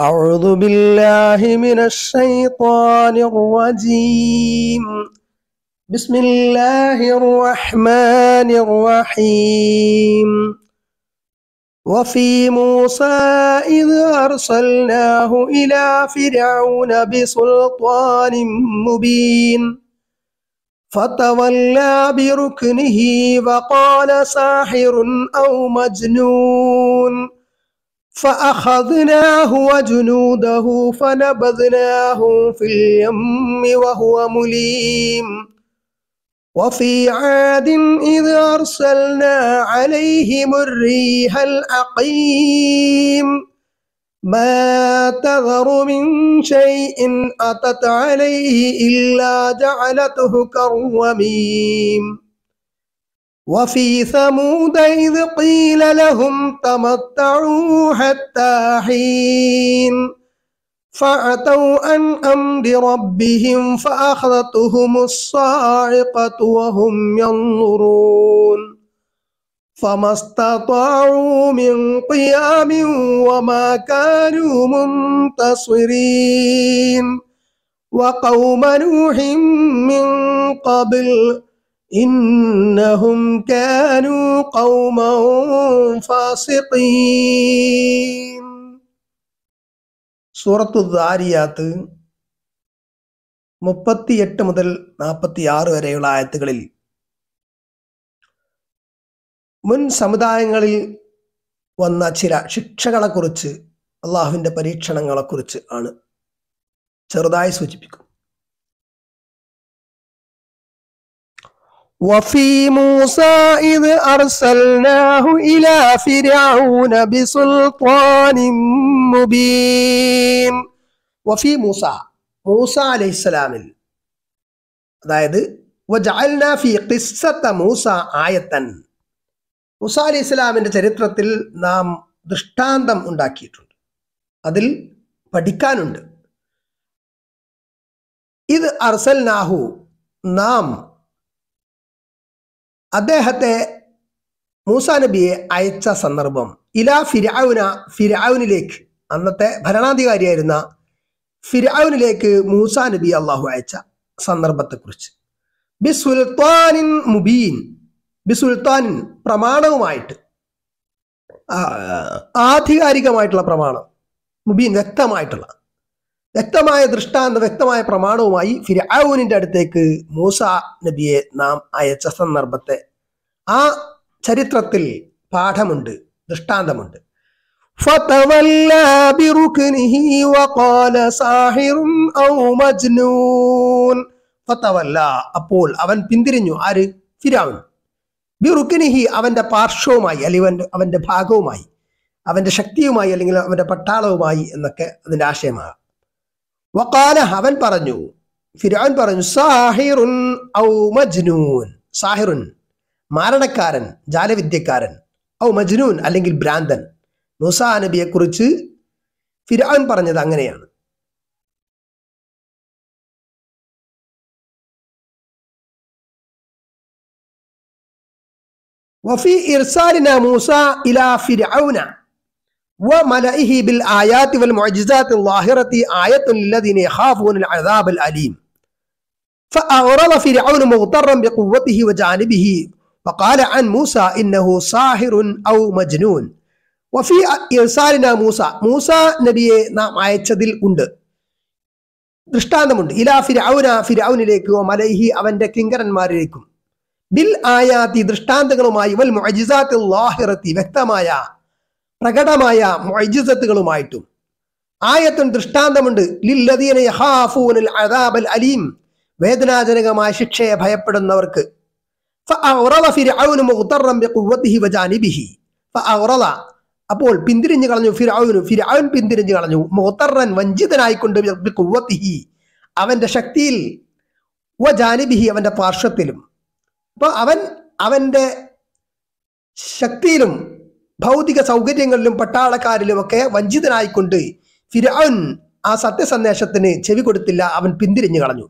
أعوذ بالله من الشيطان الرجيم بسم الله الرحمن الرحيم وفي موسى إذ أرسلناه إلى فرعون بسلطان مبين فتولى بركنه وقال ساحر أو مجنون فأخذناه وجنوده فنبذناه في اليم وهو مليم وفي عاد إذ أرسلنا عليهم الريح الأقيم ما تذر من شيء أتت عليه إلا جعلته كروميم وفي ثمود إذ قيل لهم تمتعوا حتى حين فأتوا عن أمر ربهم فأخذتهم الصاعقة وهم ينظرون فما استطاعوا من قيام وما كانوا منتصرين وقوم نوح من قبل ഇന്നഹും കാനു കൗമവും فاسقين സൂറത്തു ദാരിയാത്ത് എട്ട് മുതൽ ആറ് വരെയുള്ള ആയത്തുകളിൽ മുൻ സമുദായങ്ങളിൽ വന്ന ചില ശിക്ഷകളെക്കുറിച്ച് അള്ളാഹുവിൻ്റെ പരീക്ഷണങ്ങളെക്കുറിച്ച് ആണ് ചെറുതായി സൂചിപ്പിക്കും وفي موسى إذ أرسلناه إلى فرعون بسلطان مبين وفي موسى മൂസ അലൈഹി സ്വലാമിൽ അതായത് മൂസ ആയത്തൻ മൂസ അലൈഹി സ്വലാമിൻ്റെ ചരിത്രത്തിൽ നാം ദൃഷ്ടാന്തം ഉണ്ടാക്കിയിട്ടുണ്ട് അതിൽ പഠിക്കാനുണ്ട് ഇത് അർസൽ നാഹു നാം അദ്ദേഹത്തെ മൂസാ നബിയെ അയച്ച സന്ദർഭം ഇല ഫിരാവുന ഫിരാവുനിലേക്ക് അന്നത്തെ ഭരണാധികാരിയായിരുന്ന ഫിരാവുനിലേക്ക് മൂസാ നബി അള്ളാഹു അയച്ച സന്ദർഭത്തെക്കുറിച്ച് ബി സുൽത്താനിൻ മുബീൻ ബി സുൽത്താനിൻ പ്രമാണവുമായിട്ട് ആധികാരികമായിട്ടുള്ള പ്രമാണം മുബീൻ വ്യക്തമായിട്ടുള്ള വ്യക്തമായ ദൃഷ്ടാന്ത വ്യക്തമായ പ്രമാണവുമായി ഫിരാവുനിൻ്റെ അടുത്തേക്ക് മൂസ നബിയെ നാം അയച്ച സന്ദർഭത്തെ ആ ചരിത്രത്തിൽ പാഠമുണ്ട് ദൃഷ്ടാന്തമുണ്ട് അപ്പോൾ അവൻ പിന്തിരിഞ്ഞു ആര് ഫിരാവൻ ബിറുക്കിനിഹി അവന്റെ പാർശ്വവുമായി അല്ലെങ്കിൽ അവന്റെ ഭാഗവുമായി അവന്റെ ശക്തിയുമായി അല്ലെങ്കിൽ അവന്റെ പട്ടാളവുമായി എന്നൊക്കെ അതിന്റെ ആശയമാകാം വക്കാല അവൻ പറഞ്ഞു ഫിരാൻ പറഞ്ഞു സാഹിറുൻ ഔ മജ്നൂൻ സാഹിറുൻ മാരണക്കാരൻ ജാലവിദ്യക്കാരൻ ഔ മജ്നൂൻ അല്ലെങ്കിൽ ഭ്രാന്തൻ മുസാ നബിയെ കുറിച്ച് ഫിരാൻ പറഞ്ഞത് അങ്ങനെയാണ് വഫി ഇർസാലിന മൂസ ഇലാ ഫിരൗന فأعرض فرعون مغترا بقوته وجانبه وقال عن موسى إنه ساحر أو مجنون വഫി ഇർസാലിന മൂസ മൂസ നബിയെ നാം അയച്ചതിൽ ഉണ്ട് ദൃഷ്ടാന്തമുണ്ട് ഇലാ ഫിരൗന ഫിരൗനിലേക്കോ മലൈഹി അവന്റെ കിങ്കരന്മാരിലേക്കും ബിൽ ആയാതി ദൃഷ്ടാന്തങ്ങളുമായി വൽ മുഅജിസാത്തിൽ വ്യക്തമായ പ്രകടമായ മൊയ്ജിസത്തുകളുമായിട്ടും ആയത്തും ദൃഷ്ടാന്തമുണ്ട് അദാബൽ അലീം വേദനാജനകമായ ശിക്ഷയെ ഭയപ്പെടുന്നവർക്ക് അപ്പോൾ പിന്തിരിഞ്ഞു കളഞ്ഞു ഫിറാവുനു ഫിറാവുൻ പിന്തിരിഞ്ഞു കളഞ്ഞു മുഹത്തറൻ വഞ്ചിതനായിക്കൊണ്ട് കുവത്തിഹി അവന്റെ ശക്തിയിൽ വ ജാനിബിഹി അവന്റെ പാർശ്വത്തിലും അപ്പോൾ അവൻ അവന്റെ ശക്തിയിലും ഭൗതിക സൗകര്യങ്ങളിലും പട്ടാളക്കാരിലുമൊക്കെ വഞ്ചിതനായിക്കൊണ്ട് ഫിരാൻ ആ സത്യസന്ദേശത്തിന് ചെവി കൊടുത്തില്ല അവൻ പിന്തിരിഞ്ഞു കളഞ്ഞു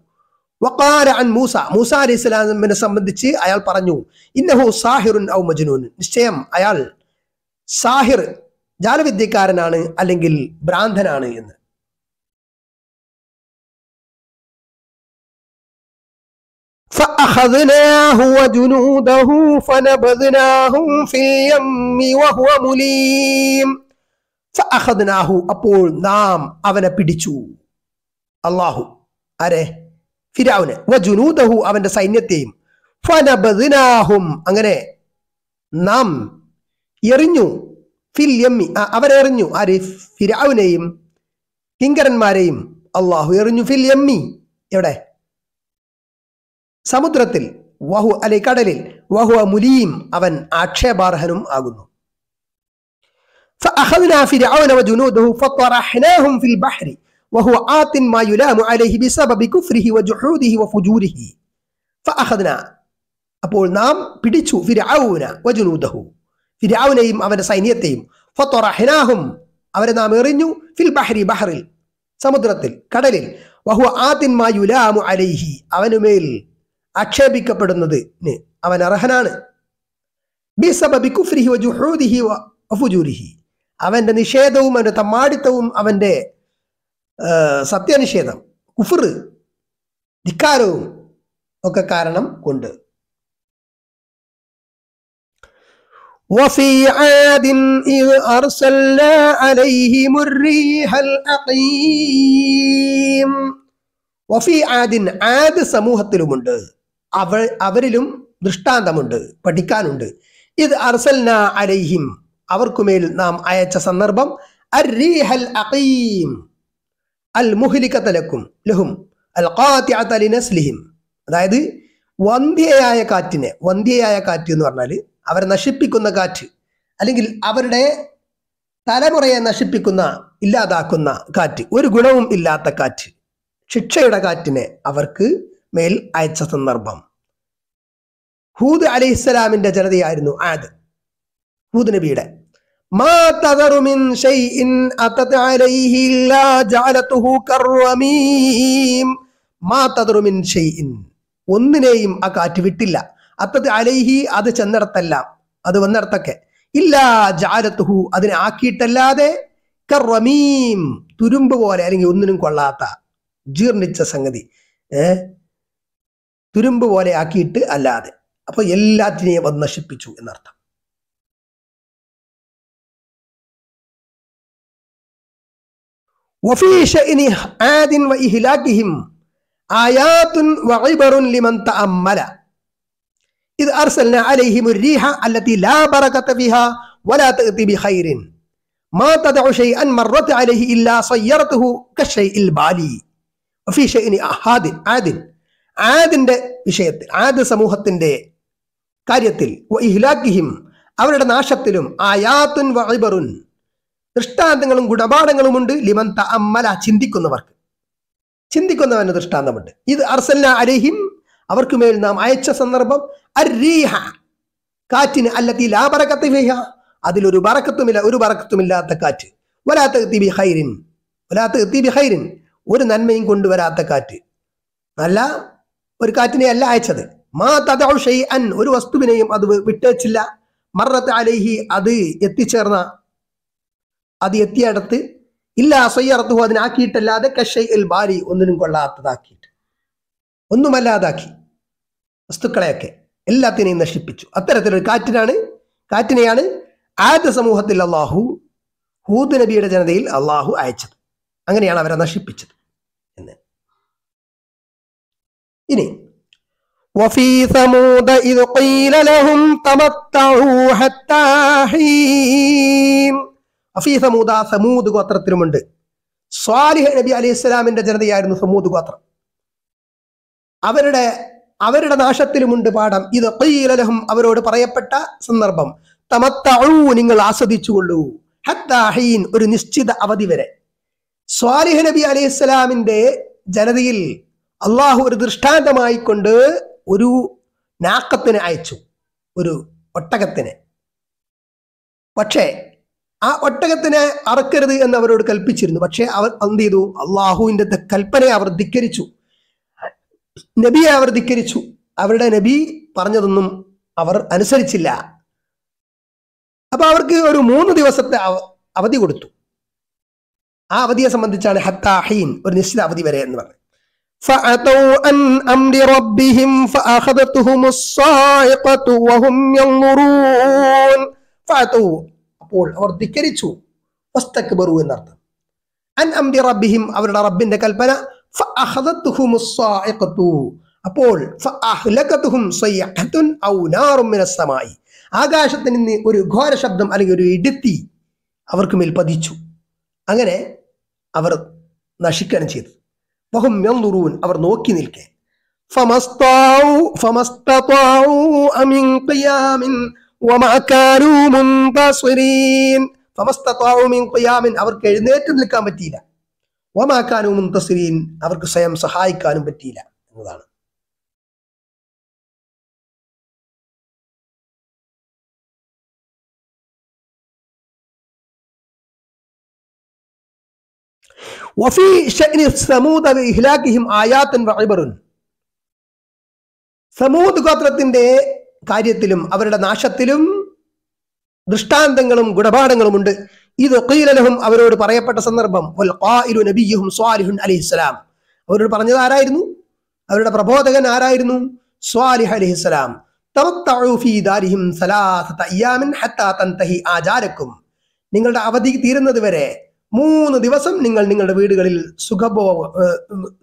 വക്കാര അൻ മൂസ മൂസ അലൈഹി സ്വലാമിനെ സംബന്ധിച്ച് അയാൾ പറഞ്ഞു ഇന്നഹു സാഹിറുൻ ഔ മജ്നൂൻ നിശ്ചയം അയാൾ സാഹിർ ജാലവിദ്യക്കാരനാണ് അല്ലെങ്കിൽ ഭ്രാന്തനാണ് എന്ന് فأخذناه وجنوده فنبذناهم في اليم وهو مليم فأخذناه അപ്പോൾ നാം അവനെ പിടിച്ചു അല്ലാഹു ആരെ ഫിരാവുനെ വജുനൂദഹു അവന്റെ സൈന്യത്തെയും ഫനബദ്നാഹും അങ്ങനെ നാം എറിഞ്ഞു ഫിൽ യമ്മി അവരെ എറിഞ്ഞു ആര് ഫിരാവുനെയും കിങ്കരന്മാരെയും അള്ളാഹു എറിഞ്ഞു ഫിൽ യമ്മി എവിടെ സമുദ്രത്തിൽ വഹു അല്ലെ കടലിൽ വഹു മുലീം അവൻ ആക്ഷേപാർഹനും ആകുന്നു فأخذنا فرعون وجنوده فطرحناهم في البحر وهو آت ما يلام عليه بسبب كفره وجحوده وفجوره فأخذنا അപ്പോൾ നാം പിടിച്ചു ഫിരാവുന വജുനൂദഹു ഫിരാവുനെയും അവന്റെ സൈന്യത്തെയും ഫത്തൊറഹിനാഹും അവരെ നാം എറിഞ്ഞു ഫിൽ ബഹരി ബഹറിൽ സമുദ്രത്തിൽ കടലിൽ വഹു ആത്തിന്മായുലാമു അലൈഹി അവനുമേൽ ആക്ഷേപിക്കപ്പെടുന്നത് അവൻ അർഹനാണ് അവന്റെ നിഷേധവും അവന്റെ തമ്മാടിത്തവും അവന്റെ സത്യനിഷേധം കുഫർ ധിക്കാരവും ഒക്കെ കാരണം കൊണ്ട് وفي عاد الريح وفي عاد عاد സമൂഹത്തിലുമുണ്ട് അവ അവരിലും ദൃഷ്ടാന്തമുണ്ട് പഠിക്കാനുണ്ട് ഇത് അർസൽന അലൈഹിം അവർക്കുമേൽ നാം അയച്ച സന്ദർഭം അൽ മുഹലിക്കത്തലക്കും ലഹും അൽ അതായത് വന്ധ്യയായ കാറ്റിനെ വന്ധ്യയായ കാറ്റ് എന്ന് പറഞ്ഞാൽ അവരെ നശിപ്പിക്കുന്ന കാറ്റ് അല്ലെങ്കിൽ അവരുടെ തലമുറയെ നശിപ്പിക്കുന്ന ഇല്ലാതാക്കുന്ന കാറ്റ് ഒരു ഗുണവും ഇല്ലാത്ത കാറ്റ് ശിക്ഷയുടെ കാറ്റിനെ അവർക്ക് മേൽ അയച്ച സന്ദർഭം ഹൂദ് അലൈഹിസ്സലാമിന്റെ ജനതയായിരുന്നു ആദ് ഹൂദ് നബിയുടെ ഒന്നിനെയും ആ കാറ്റ് വിട്ടില്ല അത്തത് അലൈഹി അത് ചെന്നിടത്തെല്ലാം അത് വന്നിടത്തൊക്കെ ഇല്ലാ ജാലത്തുഹു അതിനെ ആക്കിയിട്ടല്ലാതെ കറമീം തുരുമ്പ് പോലെ അല്ലെങ്കിൽ ഒന്നിനും കൊള്ളാത്ത ജീർണിച്ച സംഗതി ഏഹ് തുരുമ്പ് പോലെ ആക്കിയിട്ട് അല്ലാതെ അപ്പോൾ എല്ലാത്തിനെയും അത് നശിപ്പിച്ചു എന്നർത്ഥം وفي شأن عاد وإهلاكهم آيات وعبر لمن تأمل إذ أرسلنا عليهم الريح التي لا بركة فيها ولا تأتي بخير ما تدع شيئا مرت عليه إلا صيرته كالشيء البالي وفي شأن عاد ആദിന്റെ വിഷയത്തിൽ ആദ സമൂഹത്തിന്റെ കാര്യത്തിൽ ഇഹ്ലാഖിഹിം അവരുടെ നാശത്തിലും ആയാത്തുൻ വൈബറുൻ ദൃഷ്ടാന്തങ്ങളും ഗുണപാഠങ്ങളുമുണ്ട് ലിമൻ ത അമ്മല ചിന്തിക്കുന്നവർക്ക് ചിന്തിക്കുന്നവന് ദൃഷ്ടാന്തമുണ്ട് ഇത് അർസല്ല അരഹിം അവർക്ക് മേൽ നാം അയച്ച സന്ദർഭം അരീഹ കാറ്റിന് അല്ലെങ്കിൽ ലാ ബറക്കത്ത് ഫിഹ അതിലൊരു പറക്കത്തുമില്ല ഒരു പറക്കത്തുമില്ലാത്ത കാറ്റ് വലാത്ത ഹൈരിൻ ഹൈറിൻ വലാത്ത ബി ഹൈരിൻ ഒരു നന്മയും കൊണ്ടുവരാത്ത കാറ്റ് നല്ല ഒരു കാറ്റിനെ അല്ല അയച്ചത് മാ തദൗ അൻ ഒരു വസ്തുവിനെയും അത് വിട്ടേച്ചില്ല മറത്ത് അലൈഹി അത് എത്തിച്ചേർന്ന അത് എത്തിയടത്ത് ഇല്ല അസയ്യർത്തുഹു അതിനാക്കിയിട്ടല്ലാതെ കഷൈ എൽ ബാരി ഒന്നിനും കൊള്ളാത്തതാക്കിയിട്ട് ഒന്നുമല്ലാതാക്കി വസ്തുക്കളെയൊക്കെ എല്ലാത്തിനെയും നശിപ്പിച്ചു അത്തരത്തിലൊരു കാറ്റിനാണ് കാറ്റിനെയാണ് ആദ്യ സമൂഹത്തിൽ അള്ളാഹു ഹൂദ് നബിയുടെ ജനതയിൽ അള്ളാഹു അയച്ചത് അങ്ങനെയാണ് അവരെ നശിപ്പിച്ചത് ഇനി وفي ثمود إذ قيل لهم تمتعوا حتى حين وفي ثمود ثمود ഗോത്രത്തിലുമുണ്ട് സ്വാലിഹ് നബി അലൈഹി ഇസ്ലാമിന്റെ ജനതയായിരുന്നു സമൂദ് ഗോത്രം അവരുടെ അവരുടെ നാശത്തിലുമുണ്ട് പാഠം ഇത് കയ്യിലലഹും അവരോട് പറയപ്പെട്ട സന്ദർഭം തമത്തഴൂ നിങ്ങൾ ആസ്വദിച്ചുകൊള്ളൂ ഹത്താഹീൻ ഒരു നിശ്ചിത അവധി വരെ സ്വാലിഹ് നബി അലൈഹി ഇസ്ലാമിന്റെ ജനതയിൽ അള്ളാഹു ഒരു ദൃഷ്ടാന്തമായിക്കൊണ്ട് ഒരു നാക്കത്തിന് അയച്ചു ഒരു ഒട്ടകത്തിന് പക്ഷേ ആ ഒട്ടകത്തിന് അറക്കരുത് എന്ന് അവരോട് കൽപ്പിച്ചിരുന്നു പക്ഷേ അവർ എന്ത് ചെയ്തു അള്ളാഹുവിൻ്റെ കൽപ്പനയെ അവർ ധിക്കരിച്ചു നബിയെ അവർ ധിക്കരിച്ചു അവരുടെ നബി പറഞ്ഞതൊന്നും അവർ അനുസരിച്ചില്ല അപ്പൊ അവർക്ക് ഒരു മൂന്ന് ദിവസത്തെ അവധി കൊടുത്തു ആ അവധിയെ സംബന്ധിച്ചാണ് ഹത്താഹീൻ ഒരു നിശ്ചിത അവധി വരെ എന്ന് പറഞ്ഞു فأتوا أن أمر ربهم فأخذتهم الصائقة وهم ينظرون فعتوا അപ്പോൾ അവർ ധിക്കരിച്ചു വസ്തക്ബറു എന്നർത്ഥം അൻ അംരി റബ്ബിഹിം അവരുടെ റബ്ബിന്റെ കൽപ്പന അപ്പോൾ ആകാശത്തിൽ നിന്ന് ഒരു ഘോര ശബ്ദം അല്ലെങ്കിൽ ഒരു ഇടുത്തി അവർക്ക് മേൽ പതിച്ചു അങ്ങനെ അവർ നശിക്കുകയാണ് ചെയ്തു വഹും അവർ നോക്കി നിൽക്കെ അമിൻ ഖിയാമിൻ മിൻ ഖിയാമിൻ അവർക്ക് എഴുന്നേറ്റ് നിൽക്കാൻ പറ്റിയില്ല വമാ കാനൂ അവർക്ക് സ്വയം സഹായിക്കാനും പറ്റിയില്ല എന്നതാണ് സമൂത് ഗോത്രത്തിന്റെ കാര്യത്തിലും അവരുടെ നാശത്തിലും ദൃഷ്ടാന്തങ്ങളും ഗുണപാഠങ്ങളും ഉണ്ട് ഇത് ഒക്കീലലഹും അവരോട് പറയപ്പെട്ട സന്ദർഭം നബിയും അലിഹിസ്സലാം അവരോട് പറഞ്ഞത് ആരായിരുന്നു അവരുടെ പ്രബോധകൻ ആരായിരുന്നു സ്വാലിഹ് അലിഹിസ്സലാം നിങ്ങളുടെ അവധി തീരുന്നത് വരെ മൂന്ന് ദിവസം നിങ്ങൾ നിങ്ങളുടെ വീടുകളിൽ സുഖഭോ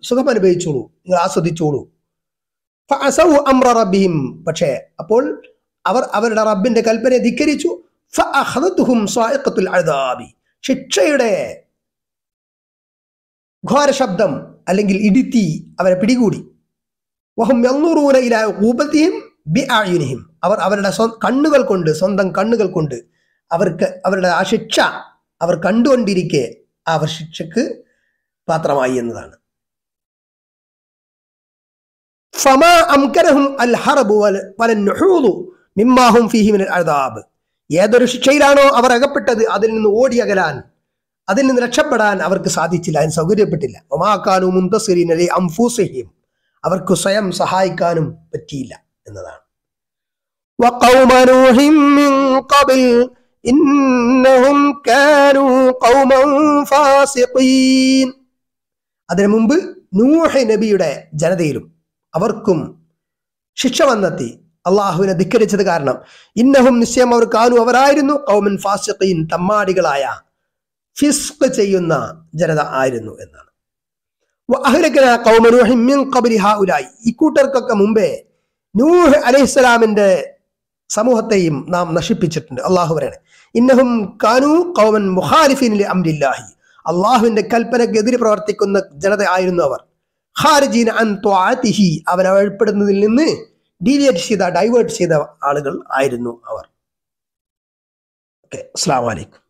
സുഖം അനുഭവിച്ചോളൂ നിങ്ങൾ ആസ്വദിച്ചോളൂ അമ്ര റബ്ബിഹിം പക്ഷേ അപ്പോൾ അവർ അവരുടെ റബ്ബിന്റെ കൽപ്പനയെ ധിക്കരിച്ചു ശിക്ഷയുടെ ഘോര ശബ്ദം അല്ലെങ്കിൽ ഇടിത്തി അവരെ പിടികൂടി അവർ അവരുടെ കണ്ണുകൾ കൊണ്ട് സ്വന്തം കണ്ണുകൾ കൊണ്ട് അവർക്ക് അവരുടെ ആ ശിക്ഷ അവർ കണ്ടുകൊണ്ടിരിക്കെ അവർ ശിക്ഷക്ക് പാത്രമായി എന്നതാണ് മിമ്മാഹും ഫീഹി മിനൽ അദാബ് ഏതൊരു ശിക്ഷയിലാണോ അവർ അകപ്പെട്ടത് അതിൽ നിന്ന് ഓടി അകലാൻ അതിൽ നിന്ന് രക്ഷപ്പെടാൻ അവർക്ക് സാധിച്ചില്ല അതിന് സൗകര്യപ്പെട്ടില്ല അവർക്ക് സ്വയം സഹായിക്കാനും പറ്റിയില്ല എന്നതാണ് ഇന്നഹും കാനു ഖൗമൻ ഫാസിഖീൻ അതിനു മുമ്പ് നൂഹ് നബിയുടെ ജനതയിലും അവർക്കും ശിക്ഷ വന്നെത്തി അള്ളാഹുവിനെ ധിക്കരിച്ചത് കാരണം ഇന്നഹും നിശ്ചയം അവർ കാനു അവരായിരുന്നു കൗമൻ ഫാസിഖീൻ തമ്മാടികളായ ഫിസ്ക് ചെയ്യുന്ന ജനത ആയിരുന്നു എന്നാണ് ഇക്കൂട്ടർക്കൊക്കെ മുമ്പേ നൂഹ് അലൈഹിസ്സലാമിന്റെ സമൂഹത്തെയും നാം നശിപ്പിച്ചിട്ടുണ്ട് അള്ളാഹുവരാണ് ഇന്നഹും കാനു കൗമൻ മുഖാലിഫിൻ അംലില്ലാഹി അള്ളാഹുവിന്റെ കൽപ്പനക്കെതിരെ പ്രവർത്തിക്കുന്ന ജനത ആയിരുന്നു അവർ ഖാരിജീൻ അൻ ത്വാതിഹി അവൻ അവഴ്പ്പെടുന്നതിൽ നിന്ന് ഡീവിയേറ്റ് ചെയ്ത ഡൈവേർട്ട് ചെയ്ത ആളുകൾ ആയിരുന്നു അവർ ഓക്കെ അസ്സാം വലൈക്കും